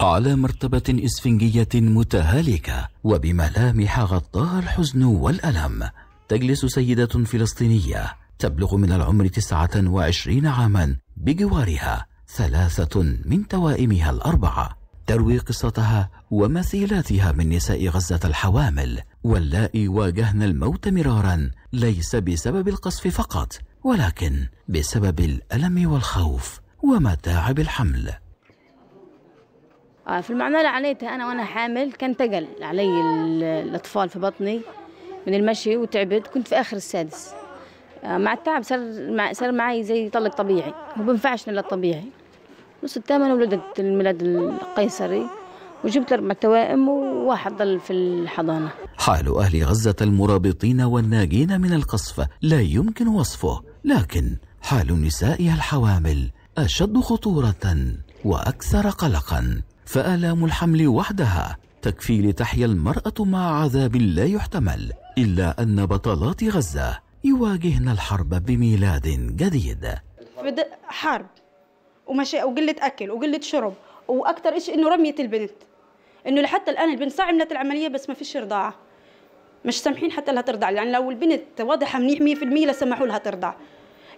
على مرتبة إسفنجية متهالكة وبملامح غطاها الحزن والألم تجلس سيدة فلسطينية تبلغ من العمر تسعة وعشرين عاما بجوارها ثلاثة من توائمها الأربعة تروي قصتها ومثيلاتها من نساء غزة الحوامل واللائي واجهن الموت مرارا ليس بسبب القصف فقط ولكن بسبب الألم والخوف ومتاعب الحمل آه، في المعملة عانيتها أنا وأنا حامل كان تقل علي الأطفال في بطني من المشي وتعبت كنت في آخر السادس آه، مع التعب صار مع صار معي زي طلق طبيعي ما بنفعش للطبيعي نص الثامن ولدت الميلاد القيصري وجبت أربع توائم وواحد ضل في الحضانة حال أهل غزة المرابطين والناجين من القصف لا يمكن وصفه لكن حال نسائها الحوامل أشد خطورة وأكثر قلقاً فآلام الحمل وحدها تكفي لتحيا المرأة مع عذاب لا يحتمل إلا أن بطلات غزة يواجهن الحرب بميلاد جديد بدء حرب ومشي وقلة أكل وقلة شرب وأكثر شيء إنه رمية البنت إنه لحتى الآن البنت ساعة عملت العملية بس ما فيش رضاعة مش سامحين حتى لها ترضع يعني لو البنت واضحة منيح 100% سمحوا لها ترضع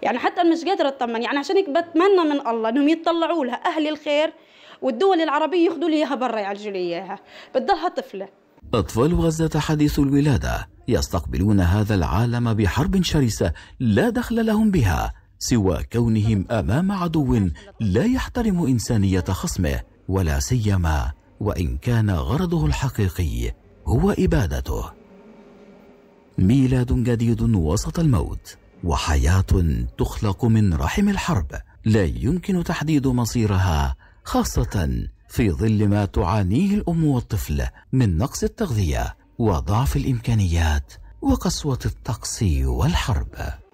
يعني حتى مش قادرة أطمن يعني عشان هيك بتمنى من الله إنهم يطلعوا لها أهل الخير والدول العربية ياخذوا لي إياها برا يعالجوا لي إياها بتضلها طفلة أطفال غزة حديث الولادة يستقبلون هذا العالم بحرب شرسة لا دخل لهم بها سوى كونهم أمام عدو لا يحترم إنسانية خصمه ولا سيما وإن كان غرضه الحقيقي هو إبادته ميلاد جديد وسط الموت وحياة تخلق من رحم الحرب لا يمكن تحديد مصيرها خاصة في ظل ما تعانيه الأم والطفل من نقص التغذية وضعف الإمكانيات وقسوة الطقس والحرب